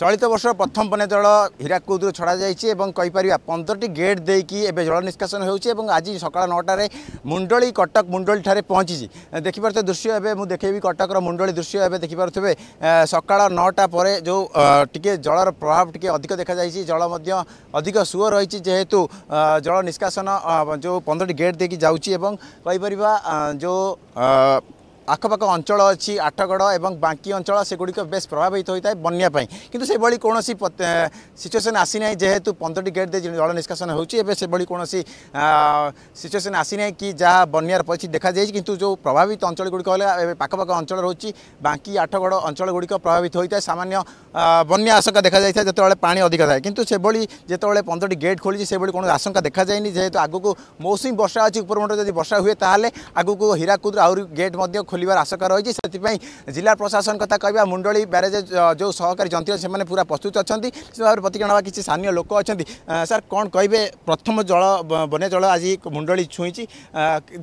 চলিত বর্ষ প্রথম বন্যা জল হীরাকুদু ছড়া যাই এবং কইপারা পনেরোটি গেট দিয়ে এবে জল নিষ্কাশন হচ্ছে এবং আজ সকাল নটার মুন্ডলী কটক মুন্ডলী ঠারে পৌঁছিছি দেখিপারে দৃশ্য এবে মু দেখেবি কটকর মুন্ডলী দৃশ্য এবে দেখিপারে সকাল নটা পরে যে টিকি জলর প্রভাব টিকি অধিক দেখা যাই জল অধিক সুয় রয়েছে যেহেতু জল নিষ্কাশন যে পনেরোটি গেট দিয়ে যাচ্ছি এবং কইপারা যে আখপাখ অঞ্চল অছি আঠগড় এবং বাঙ্কি অঞ্চল সেগুলি বেশ প্রভাবিত হয়ে থাকে বন্যাপ্রাই কিন্তু সেভাবে কৌশি সিচুয়েসন আসি না যেহেতু পনেরোটি গেট দিয়ে জল নিষ্কাশন হচ্ছে এবার সেভাবে কৌশি সিচুয়েসন আসি না কি যা বন্যার পরিস্থিতি দেখা যাই কিন্তু যে প্রভাবিত অঞ্চলগুলি হলে এবার পাখপাখ অঞ্চল রয়েছে বাঙ্কি আঠগড় অঞ্চলগুলি প্রভাবিত হয়ে থাকে সামান্য বন্যা আশঙ্কা দেখা যাই যেত পা অধিক থাকে কিন্তু সেভাবে যেতবে পনেরোটি গেট খোলছে সেভাবে কোনো আশঙ্কা দেখা যায়নি যেহেতু আগুক মৌসুমী বর্ষা আছে উপরমুন্ড যদি বর্ষা হুয়ে তাহলে আগুক হীরাকুদ আহরি গেট মধ্যে ଖୋଲିବାର ଆଶଙ୍କା ରହିଛି ସେଥିପାଇଁ ଜିଲ୍ଲା ପ୍ରଶାସନ କଥା କହିବା ମୁଣ୍ଡଳୀ ବ୍ୟାରେଜ୍ ଯେଉଁ ସହକାରୀ ଯନ୍ତ୍ର ସେମାନେ ପୁରା ପ୍ରସ୍ତୁତ ଅଛନ୍ତି ସେ ଭାବରେ ପ୍ରତିକ୍ରିୟା ନେବା କିଛି ସ୍ଥାନୀୟ ଲୋକ ଅଛନ୍ତି ସାର୍ କ'ଣ କହିବେ ପ୍ରଥମ ଜଳ ବନ୍ୟା ଜଳ ଆଜି ମୁଣ୍ଡଳୀ ଛୁଇଁଛି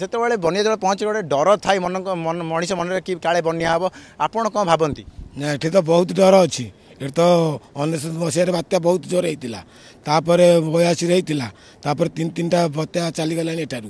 ଯେତେବେଳେ ବନ୍ୟା ଜଳ ପହଞ୍ଚି ଗୋଟେ ଡର ଥାଏ ମନଙ୍କ ମଣିଷ ମନରେ କି କାଳେ ବନ୍ୟା ହେବ ଆପଣ କ'ଣ ଭାବନ୍ତି ନା ଏଠି ତ ବହୁତ ଡର ଅଛି ଏଠି ତ ଅନେଶତ ମସିହାରେ ବାତ୍ୟା ବହୁତ ଜୋର ହେଇଥିଲା ତାପରେ ବୟାଅଶୀରେ ହେଇଥିଲା ତାପରେ ତିନି ତିନିଟା ବାତ୍ୟା ଚାଲିଗଲାଣି ଏଠାରୁ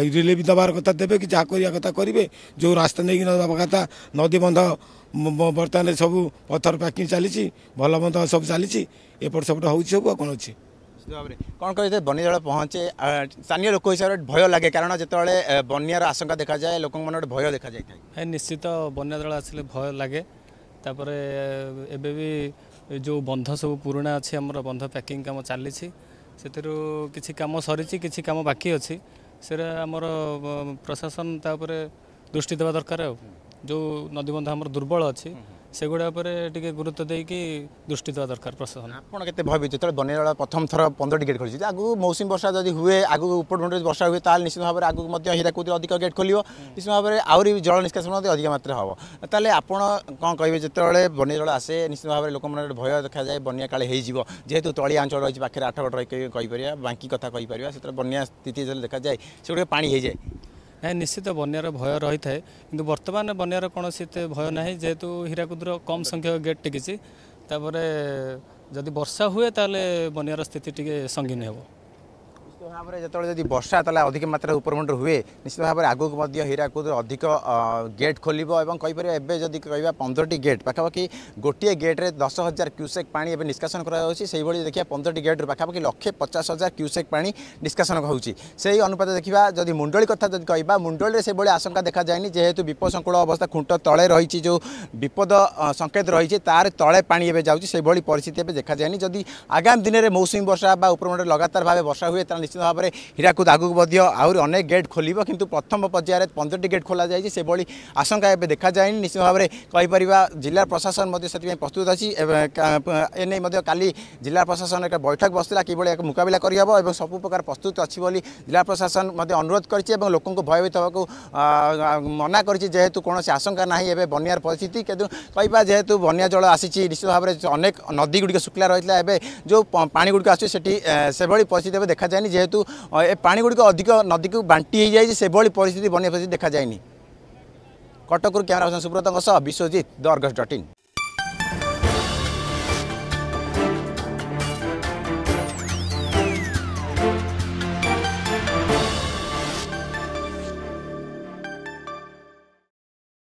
ରିଲିଫ ଦେବାର କଥା ଦେବେ କି ଯାହା କରିବା କଥା କରିବେ ଯେଉଁ ରାସ୍ତା ନେଇକି ଦେବା କଥା ନଦୀବନ୍ଧ ବର୍ତ୍ତମାନ ସବୁ ପଥର ପ୍ୟାକିଂ ଚାଲିଛି ଭଲ ମନ୍ଦ ସବୁ ଚାଲିଛି ଏପଟ ସେପଟ ହେଉଛି ସବୁ ଆଉ କ'ଣ ଅଛି ଭାବରେ କ'ଣ କହିବେ ବନ୍ୟାଜଳ ପହଞ୍ଚେ ସ୍ଥାନୀୟ ଲୋକ ହିସାବରେ ଭୟ ଲାଗେ କାରଣ ଯେତେବେଳେ ବନ୍ୟାର ଆଶଙ୍କା ଦେଖାଯାଏ ଲୋକଙ୍କ ମନରେ ଗୋଟେ ଭୟ ଦେଖାଯାଇଥାଏ ନିଶ୍ଚିତ ବନ୍ୟାଜଳ ଆସିଲେ ଭୟ ଲାଗେ ତାପରେ ଏବେ ବି ଯେଉଁ ବନ୍ଧ ସବୁ ପୁରୁଣା ଅଛି ଆମର ବନ୍ଧ ପ୍ୟାକିଂ କାମ ଚାଲିଛି ସେଥିରୁ କିଛି କାମ ସରିଛି କିଛି କାମ ବାକି ଅଛି ସେଇଟା ଆମର ପ୍ରଶାସନ ତା ଉପରେ ଦୃଷ୍ଟି ଦେବା ଦରକାର ଆଉ ଯେଉଁ ନଦୀବନ୍ଧ ଆମର ଦୁର୍ବଳ ଅଛି সেগুড়া উপরে টিকে গুরুত্ব দেইকি দৃষ্টি দেওয়া দরকার প্রশাসন আপন কেতে ভাবি যেতবে বন্যাজল প্রথম থর পনেরো টিকেট খোলিছে আগু মৌসুমী বর্ষা যদি হুয়ে আগু উপর যদি বর্ষা হুয়ে তাহলে নিশ্চিত ভাবে আগুক মধ্যে হীরাকুদ অধিক গেট খোলিব নিশ্চিত ভাবে আহরি জল নিষ্কাশন অধিক মাত্রা হব তাহলে আপন কম কে যেতবে বন্যাজল আসে নিশ্চিত ভাবে লোকমনে ভয় দেখা যায় বন্যা কালে হয়েযিব যেহেতু তলিয়া অঞ্চল রয়েছে পাখে আঠগড় রয়েছে কইপারিবা বাঙ্কি কথা কইপারিবা সেটা বন্যা স্থিতি যেতে দেখা যায় সেগুলো পানি হয়ে যায় ଏହା ନିଶ୍ଚିତ ବନ୍ୟାର ଭୟ ରହିଥାଏ କିନ୍ତୁ ବର୍ତ୍ତମାନ ବନ୍ୟାର କୌଣସି ଏତେ ଭୟ ନାହିଁ ଯେହେତୁ ହୀରାକୁଦର କମ୍ ସଂଖ୍ୟକ ଗେଟ୍ ଟିକିଛି ତାପରେ ଯଦି ବର୍ଷା ହୁଏ ତାହେଲେ ବନ୍ୟାର ସ୍ଥିତି ଟିକେ ସଙ୍ଗୀନ ହେବ ନିଶ୍ଚିତ ଭାବରେ ଯେତେବେଳେ ଯଦି ବର୍ଷା ତାହେଲେ ଅଧିକ ମାତ୍ରାରେ ଉପରମଣ୍ଡ ହୁଏ ନିଶ୍ଚିତ ଭାବରେ ଆଗକୁ ମଧ୍ୟ ହୀରାକୁଦରେ ଅଧିକ ଗେଟ୍ ଖୋଲିବ ଏବଂ କହିପାରିବା ଏବେ ଯଦି କହିବା ପନ୍ଦରଟି ଗେଟ୍ ପାଖାପାଖି ଗୋଟିଏ ଗେଟ୍ରେ ଦଶ ହଜାର କ୍ୟୁସେକ୍ ପାଣି ଏବେ ନିଷ୍କାସନ କରାଯାଉଛି ସେଇଭଳି ଦେଖିବା ପନ୍ଦରଟି ଗେଟ୍ରୁ ପାଖାପାଖି ଲକ୍ଷେ ପଚାଶ ହଜାର କ୍ୟୁସେକ୍ ପାଣି ନିଷ୍କାସନ ହେଉଛି ସେଇ ଅନୁପାତ ଦେଖିବା ଯଦି ମୁଣ୍ଡଳି କଥା ଯଦି କହିବା ମୁଣ୍ଡଳିରେ ସେଭଳି ଆଶଙ୍କା ଦେଖାଯାଏନି ଯେହେତୁ ବିପଦସଙ୍କୁଳ ଅବସ୍ଥା ଖୁଣ୍ଟ ତଳେ ରହିଛି ଯେଉଁ ବିପଦ ସଙ୍କେତ ରହିଛି ତାର ତଳେ ପାଣି ଏବେ ଯାଉଛି ସେଭଳି ପରିସ୍ଥିତି ଏବେ ଦେଖାଯାଏନି ଯଦି ଆଗାମୀ ଦିନରେ ମୌସୁମୀ ବର୍ଷା বা উপরমণ্ডলে লগাতারভাবে বর্ষা হয়ে তারা নিশ্চিত ভাবে হীরাকুদ আগুক মধ্য আহরি অনেক গেট খোলব কিন্তু প্রথম পর্যায়ে পনেরোটি গেট খোলা যাই সেভাবে আশঙ্কা এবে দেখা যায়নি নিশ্চিত ভাবে কইপারা জেলা প্রশাসন সেপা প্রস্তুত অছি এনে কালি জেলা প্রশাসন একটা বৈঠক বসিলা কিভাবে মোকাবিলা করহব এবং সবু প্রকার প্রস্তুত অছি বলে জেলা প্রশাসন অনুরোধ করেছে এবং লোক ভয়ভীত হওয়া ମନା କରିଛି ଯେହେତୁ କୌଣସି ଆଶଙ୍କା ନାହିଁ ଏବେ ବନ୍ୟାର ପରିସ୍ଥିତି କିନ୍ତୁ କହିବା ଯେହେତୁ ବନ୍ୟା ଜଳ ଆସିଛି ନିଶ୍ଚିତ ଭାବରେ ଅନେକ ନଦୀଗୁଡ଼ିକ ଶୁଖିଲା ରହିଥିଲା ଏବେ ଯେଉଁ ପାଣିଗୁଡ଼ିକ ଆସୁଛି ସେଠି ସେଭଳି ପରିସ୍ଥିତି ଏବେ ଦେଖାଯାଏନି ଯେହେତୁ पागुडिमिक अधिक नदीको बान्टी परिस्थिति बने देखाइ नि कटक सुब्रत विश्वजित दर्घटन